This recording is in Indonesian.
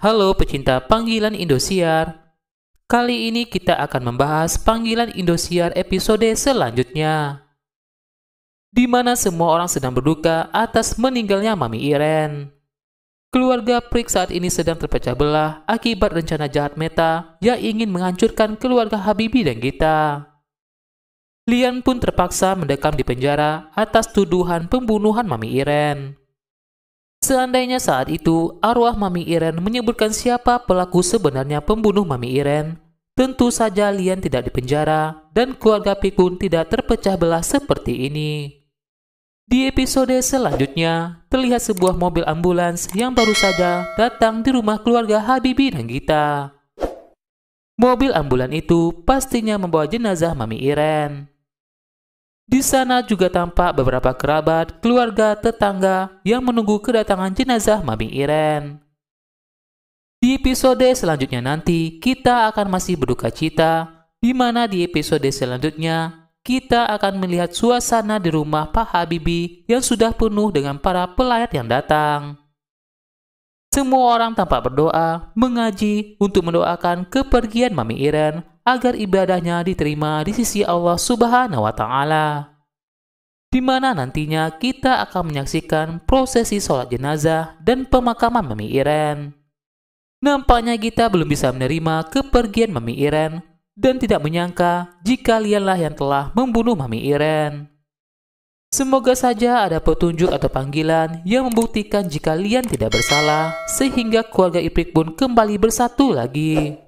Halo pecinta panggilan Indosiar. Kali ini kita akan membahas panggilan Indosiar episode selanjutnya. Di mana semua orang sedang berduka atas meninggalnya Mami Iren. Keluarga Prik saat ini sedang terpecah belah akibat rencana jahat Meta yang ingin menghancurkan keluarga Habibi dan Gita. Lian pun terpaksa mendekam di penjara atas tuduhan pembunuhan Mami Iren. Seandainya saat itu arwah Mami Iren menyebutkan siapa pelaku sebenarnya pembunuh Mami Iren, tentu saja Lian tidak dipenjara dan keluarga Pikun tidak terpecah belah seperti ini. Di episode selanjutnya, terlihat sebuah mobil ambulans yang baru saja datang di rumah keluarga Habibi dan Gita. Mobil ambulan itu pastinya membawa jenazah Mami Iren. Di sana juga tampak beberapa kerabat, keluarga, tetangga yang menunggu kedatangan jenazah Mami Iren. Di episode selanjutnya nanti, kita akan masih berduka cita, di mana di episode selanjutnya, kita akan melihat suasana di rumah Pak Habibie yang sudah penuh dengan para pelayat yang datang. Semua orang tampak berdoa, mengaji untuk mendoakan kepergian Mami Iren agar ibadahnya diterima di sisi Allah Subhanahu wa taala. Di mana nantinya kita akan menyaksikan prosesi sholat jenazah dan pemakaman Mami Iren. Nampaknya kita belum bisa menerima kepergian Mami Iren dan tidak menyangka jika lianlah yang telah membunuh Mami Iren. Semoga saja ada petunjuk atau panggilan yang membuktikan jika Lian tidak bersalah, sehingga keluarga Iprik pun kembali bersatu lagi.